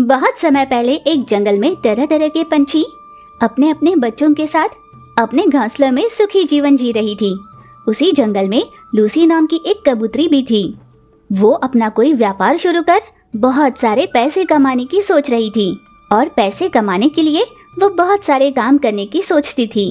बहुत समय पहले एक जंगल में तरह तरह के पंछी अपने अपने बच्चों के साथ अपने घासलों में सुखी जीवन जी रही थी उसी जंगल में लूसी नाम की एक कबूतरी भी थी वो अपना कोई व्यापार शुरू कर बहुत सारे पैसे कमाने की सोच रही थी और पैसे कमाने के लिए वो बहुत सारे काम करने की सोचती थी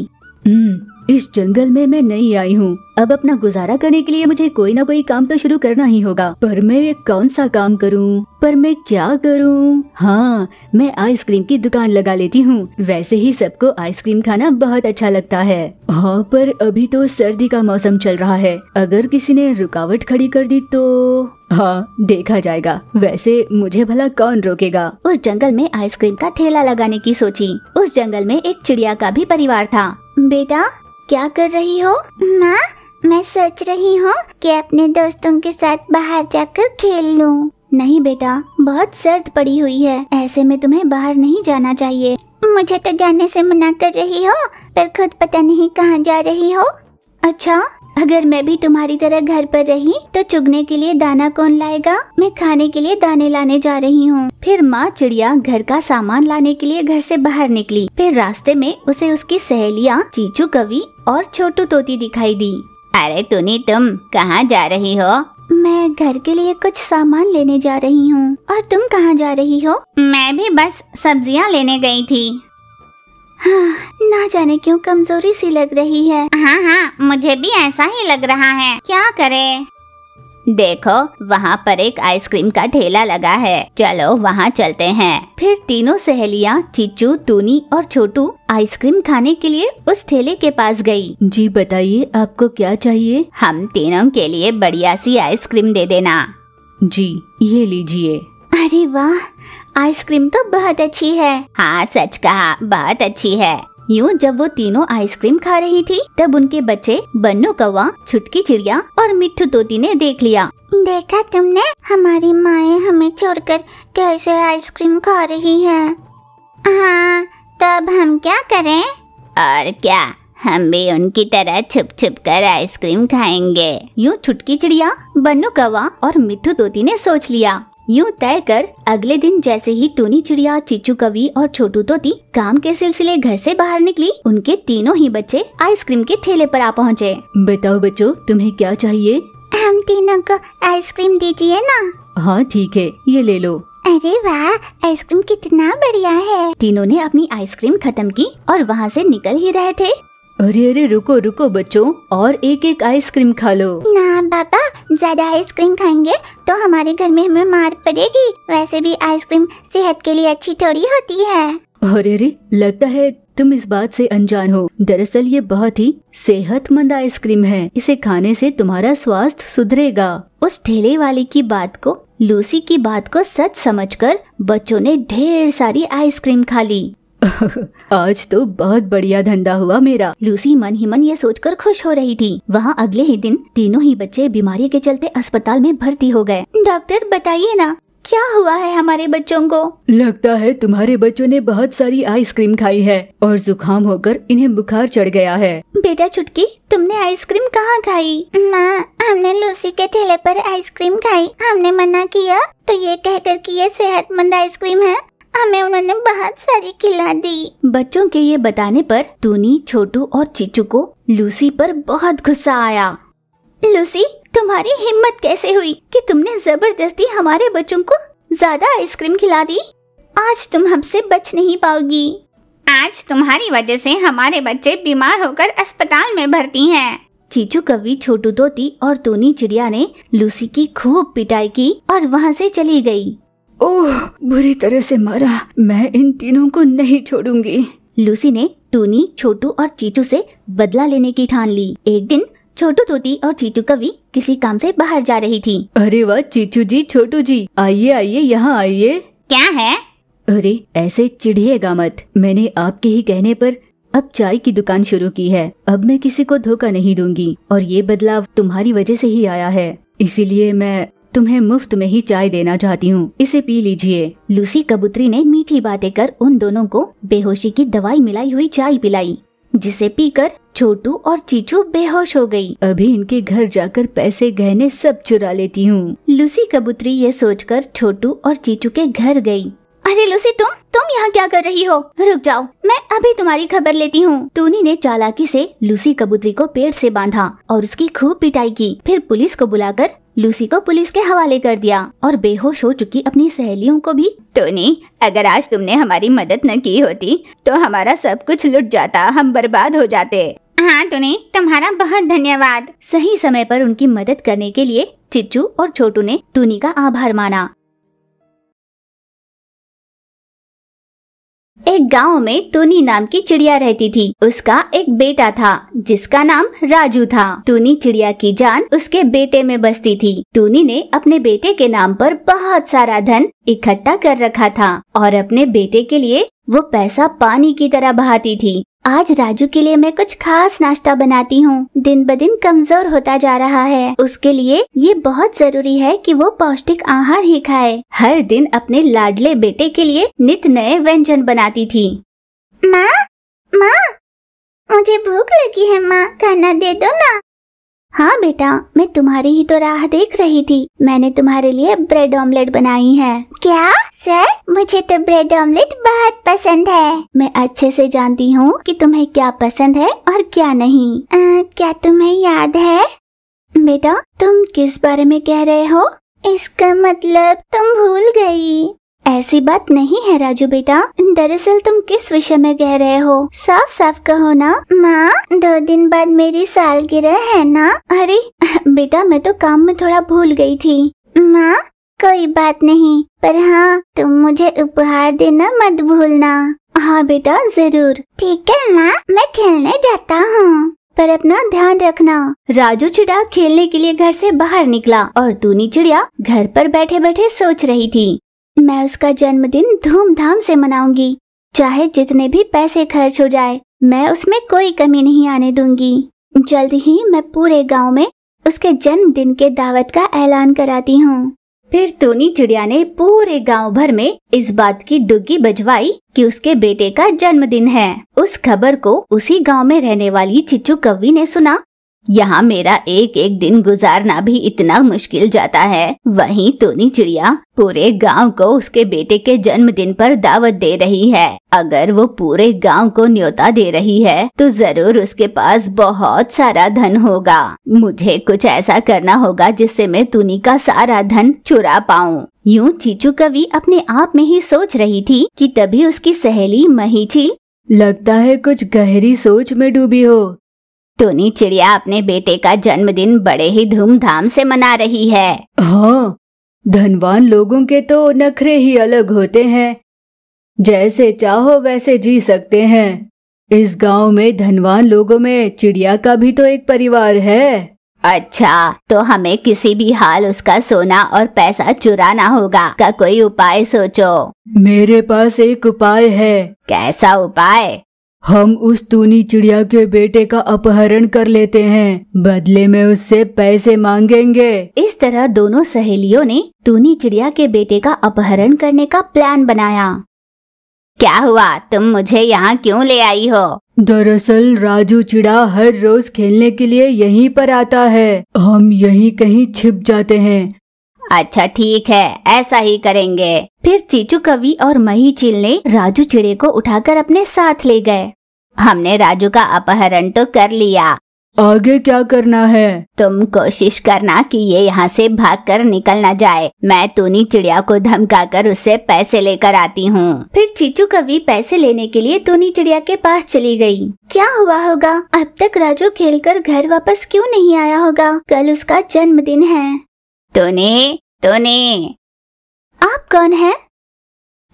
हम्म, इस जंगल में मैं नहीं आई हूँ अब अपना गुजारा करने के लिए मुझे कोई ना कोई काम तो शुरू करना ही होगा पर मैं कौन सा काम करूं? पर मैं क्या करूं? हाँ मैं आइसक्रीम की दुकान लगा लेती हूँ वैसे ही सबको आइसक्रीम खाना बहुत अच्छा लगता है हाँ पर अभी तो सर्दी का मौसम चल रहा है अगर किसी ने रुकावट खड़ी कर दी तो हाँ देखा जाएगा वैसे मुझे भला कौन रोकेगा उस जंगल में आइसक्रीम का ठेला लगाने की सोची उस जंगल में एक चिड़िया का भी परिवार था बेटा क्या कर रही हो माँ मैं सोच रही हूँ कि अपने दोस्तों के साथ बाहर जाकर खेल लूँ नहीं बेटा बहुत सर्द पड़ी हुई है ऐसे में तुम्हें बाहर नहीं जाना चाहिए मुझे तो जाने से मना कर रही हो पर खुद पता नहीं कहाँ जा रही हो अच्छा अगर मैं भी तुम्हारी तरह घर पर रही तो चुगने के लिए दाना कौन लाएगा मैं खाने के लिए दाने लाने जा रही हूँ फिर माँ चिड़िया घर का सामान लाने के लिए घर से बाहर निकली फिर रास्ते में उसे उसकी सहेलियाँ चीचू कवि और छोटू तोती दिखाई दी अरे तुनी तुम कहाँ जा रही हो मैं घर के लिए कुछ सामान लेने जा रही हूँ और तुम कहाँ जा रही हो मैं भी बस सब्जियाँ लेने गई थी हाँ, ना जाने क्यों कमजोरी सी लग रही है हाँ हाँ मुझे भी ऐसा ही लग रहा है क्या करे देखो वहाँ पर एक आइसक्रीम का ठेला लगा है चलो वहाँ चलते हैं फिर तीनों सहेलियाँ चीचू टूनी और छोटू आइसक्रीम खाने के लिए उस ठेले के पास गई। जी बताइए आपको क्या चाहिए हम तीनों के लिए बढ़िया सी आइसक्रीम दे देना जी ये लीजिए अरे वाह आइसक्रीम तो बहुत अच्छी है हाँ सच कहा बहुत अच्छी है यूँ जब वो तीनों आइसक्रीम खा रही थी तब उनके बच्चे बन्नू कौवा छुटकी चिड़िया और मिट्टू तोती ने देख लिया देखा तुमने हमारी माए हमें छोड़कर कैसे आइसक्रीम खा रही है हाँ तब हम क्या करें और क्या हम भी उनकी तरह छुप छुप कर आइसक्रीम खाएंगे यूँ छुटकी चिड़िया बन्नू कौवा और मिट्टू तोती ने सोच लिया यूँ तय कर अगले दिन जैसे ही टोनी चिड़िया चीचू कवि और छोटू तोती काम के सिलसिले घर से बाहर निकली उनके तीनों ही बच्चे आइसक्रीम के ठेले पर आ पहुँचे बताओ बच्चों तुम्हें क्या चाहिए हम तीनों को आइसक्रीम दीजिए ना। हाँ ठीक है ये ले लो अरे वाह आइसक्रीम कितना बढ़िया है तीनों ने अपनी आइसक्रीम खत्म की और वहाँ से निकल ही रहे थे अरे अरे रुको रुको बच्चों और एक एक आइसक्रीम खा लो ना बाबा ज़्यादा आइसक्रीम खाएंगे तो हमारे घर में हमें मार पड़ेगी वैसे भी आइसक्रीम सेहत के लिए अच्छी थोड़ी होती है और अरे लगता है तुम इस बात से अनजान हो दरअसल ये बहुत ही सेहतमंद आइसक्रीम है इसे खाने से तुम्हारा स्वास्थ्य सुधरेगा उस ठेले वाले की बात को लूसी की बात को सच समझकर बच्चों ने ढेर सारी आइसक्रीम खा ली आज तो बहुत बढ़िया धंधा हुआ मेरा लूसी मन ही मन ये सोचकर खुश हो रही थी वहाँ अगले ही दिन तीनों ही बच्चे बीमारी के चलते अस्पताल में भर्ती हो गए डॉक्टर बताइए ना क्या हुआ है हमारे बच्चों को लगता है तुम्हारे बच्चों ने बहुत सारी आइसक्रीम खाई है और जुकाम होकर इन्हें बुखार चढ़ गया है बेटा चुटकी तुमने आइसक्रीम कहाँ खाई माँ हमने लूसी के ठेले पर आइसक्रीम खाई हमने मना किया तो ये कहकर कि ये सेहतमंद आइसक्रीम है हमें उन्होंने बहुत सारी खिला दी बच्चों के ये बताने पर टूनी छोटू और चीचू को लूसी पर बहुत गुस्सा आया लूसी तुम्हारी हिम्मत कैसे हुई कि तुमने जबरदस्ती हमारे बच्चों को ज्यादा आइसक्रीम खिला दी आज तुम हमसे बच नहीं पाओगी आज तुम्हारी वजह से हमारे बच्चे बीमार होकर अस्पताल में भर्ती हैं। चीचू कवि छोटू तोती और टोनी चिड़िया ने लूसी की खूब पिटाई की और वहाँ से चली गई। ओह बुरी तरह से मारा मैं इन तीनों को नहीं छोड़ूंगी लूसी ने टूनी छोटू और चीटू से बदला लेने की ठान ली एक दिन छोटू तोती और चीटू कवि किसी काम से बाहर जा रही थी अरे वाह चीटू जी छोटू जी आइए आइए यहाँ आइए क्या है अरे ऐसे चिढ़िएगा मत मैंने आपके ही कहने पर अब चाय की दुकान शुरू की है अब मैं किसी को धोखा नहीं दूंगी और ये बदलाव तुम्हारी वजह से ही आया है इसीलिए मैं तुम्हें मुफ्त में ही चाय देना चाहती हूँ इसे पी लीजिए लूसी कबूतरी ने मीठी बातें कर उन दोनों को बेहोशी की दवाई मिलाई हुई चाय पिलाई जिसे पीकर छोटू और चीचू बेहोश हो गई। अभी इनके घर जाकर पैसे गहने सब चुरा लेती हूँ लूसी कबूतरी ये सोचकर छोटू और चीचू के घर गई अरे लूसी तुम तुम यहाँ क्या कर रही हो रुक जाओ मैं अभी तुम्हारी खबर लेती हूँ टूनी ने चालाकी से लूसी कबूतरी को पेड़ से बांधा और उसकी खूब पिटाई की फिर पुलिस को बुलाकर लूसी को पुलिस के हवाले कर दिया और बेहोश हो चुकी अपनी सहेलियों को भी टोनी अगर आज तुमने हमारी मदद न की होती तो हमारा सब कुछ लुट जाता हम बर्बाद हो जाते हाँ टोनी तुम्हारा बहुत धन्यवाद सही समय पर उनकी मदद करने के लिए चिच्चू और छोटू ने टूनी का आभार माना एक गांव में टूनी नाम की चिड़िया रहती थी उसका एक बेटा था जिसका नाम राजू था टूनी चिड़िया की जान उसके बेटे में बसती थी टूनी ने अपने बेटे के नाम पर बहुत सारा धन इकट्ठा कर रखा था और अपने बेटे के लिए वो पैसा पानी की तरह बहाती थी आज राजू के लिए मैं कुछ खास नाश्ता बनाती हूँ दिन ब दिन कमजोर होता जा रहा है उसके लिए ये बहुत जरूरी है कि वो पौष्टिक आहार ही खाए हर दिन अपने लाडले बेटे के लिए नित नए व्यंजन बनाती थी माँ माँ मुझे भूख लगी है माँ खाना दे दो ना हाँ बेटा मैं तुम्हारी ही तो राह देख रही थी मैंने तुम्हारे लिए ब्रेड ऑमलेट बनाई है क्या सर मुझे तो ब्रेड ऑमलेट बहुत पसंद है मैं अच्छे से जानती हूँ कि तुम्हें क्या पसंद है और क्या नहीं आ, क्या तुम्हें याद है बेटा तुम किस बारे में कह रहे हो इसका मतलब तुम भूल गई ऐसी बात नहीं है राजू बेटा दरअसल तुम किस विषय में कह रहे हो साफ साफ कहो ना माँ दो दिन बाद मेरी सालगिरह है ना अरे बेटा मैं तो काम में थोड़ा भूल गई थी माँ कोई बात नहीं पर हाँ तुम मुझे उपहार देना मत भूलना हाँ बेटा जरूर ठीक है माँ मैं खेलने जाता हूँ पर अपना ध्यान रखना राजू चिड़ा खेलने के लिए घर से बाहर निकला और दूनी चिड़िया घर पर बैठे बैठे सोच रही थी मैं उसका जन्मदिन धूमधाम से मनाऊंगी चाहे जितने भी पैसे खर्च हो जाए मैं उसमें कोई कमी नहीं आने दूंगी जल्द ही मैं पूरे गांव में उसके जन्मदिन के दावत का ऐलान कराती हूँ फिर टोनी चिड़िया ने पूरे गांव भर में इस बात की डुग्गी बजवाई कि उसके बेटे का जन्मदिन है उस खबर को उसी गांव में रहने वाली चिच्चू कवि ने सुना यहाँ मेरा एक एक दिन गुजारना भी इतना मुश्किल जाता है वहीं टोनी चिड़िया पूरे गांव को उसके बेटे के जन्मदिन पर दावत दे रही है अगर वो पूरे गांव को न्योता दे रही है तो जरूर उसके पास बहुत सारा धन होगा मुझे कुछ ऐसा करना होगा जिससे मैं तुनी का सारा धन चुरा पाऊँ यूँ चीचू कवि अपने आप में ही सोच रही थी की तभी उसकी सहेली महीची लगता है कुछ गहरी सोच में डूबी हो टोनी चिड़िया अपने बेटे का जन्मदिन बड़े ही धूमधाम से मना रही है हाँ धनवान लोगों के तो नखरे ही अलग होते हैं जैसे चाहो वैसे जी सकते हैं इस गांव में धनवान लोगों में चिड़िया का भी तो एक परिवार है अच्छा तो हमें किसी भी हाल उसका सोना और पैसा चुराना होगा का कोई उपाय सोचो मेरे पास एक उपाय है कैसा उपाय हम उस तूनी चिड़िया के बेटे का अपहरण कर लेते हैं बदले में उससे पैसे मांगेंगे इस तरह दोनों सहेलियों ने तूनी चिड़िया के बेटे का अपहरण करने का प्लान बनाया क्या हुआ तुम मुझे यहाँ क्यों ले आई हो दरअसल राजू चिड़ा हर रोज खेलने के लिए यहीं पर आता है हम यहीं कहीं छिप जाते हैं अच्छा ठीक है ऐसा ही करेंगे फिर चीचू कवि और मही चील ने राजू चिड़े को उठाकर अपने साथ ले गए हमने राजू का अपहरण तो कर लिया आगे क्या करना है तुम कोशिश करना कि ये यहाँ से भागकर निकल ना जाए मैं तूनी चिड़िया को धमकाकर उससे पैसे लेकर आती हूँ फिर चीचू कवि पैसे लेने के लिए तूनी चिड़िया के पास चली गई। क्या हुआ होगा अब तक राजू खेलकर घर वापस क्यों नहीं आया होगा कल उसका जन्मदिन है तूने तूने आप कौन है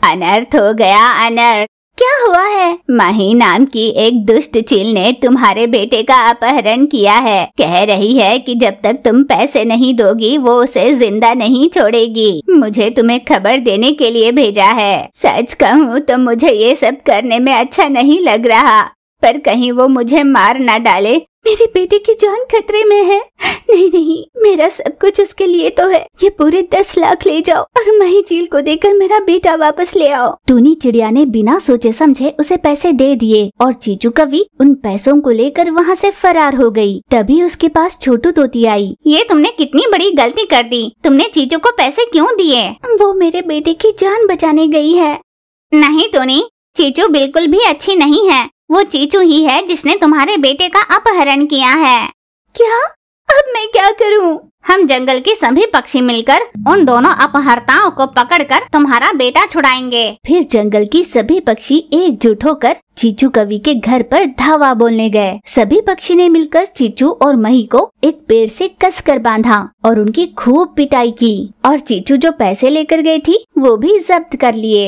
अनर्थ हो गया अनर्थ क्या हुआ है माही नाम की एक दुष्ट चील ने तुम्हारे बेटे का अपहरण किया है कह रही है कि जब तक तुम पैसे नहीं दोगी वो उसे जिंदा नहीं छोड़ेगी मुझे तुम्हें खबर देने के लिए भेजा है सच कहूँ तो मुझे ये सब करने में अच्छा नहीं लग रहा पर कहीं वो मुझे मार ना डाले मेरी बेटे की जान खतरे में है नहीं नहीं मेरा सब कुछ उसके लिए तो है ये पूरे दस लाख ले जाओ और मही झील को देकर मेरा बेटा वापस ले आओ टूनी चिड़िया ने बिना सोचे समझे उसे पैसे दे दिए और चीचू कवि उन पैसों को लेकर वहाँ से फरार हो गई। तभी उसके पास छोटू तोती आई ये तुमने कितनी बड़ी गलती कर दी तुमने चीचू को पैसे क्यों दिए वो मेरे बेटे की जान बचाने गयी है नहीं टोनी चीचू बिल्कुल भी अच्छी नहीं है वो चीचू ही है जिसने तुम्हारे बेटे का अपहरण किया है क्या अब मैं क्या करूं? हम जंगल के सभी पक्षी मिलकर उन दोनों अपहर्ताओं को पकड़कर तुम्हारा बेटा छुड़ाएंगे फिर जंगल की सभी पक्षी एकजुट होकर चीचू कवि के घर पर धावा बोलने गए सभी पक्षी ने मिलकर चीचू और मही को एक पेड़ से कसकर बांधा और उनकी खूब पिटाई की और चीचू जो पैसे लेकर गई थी वो भी जब्त कर लिए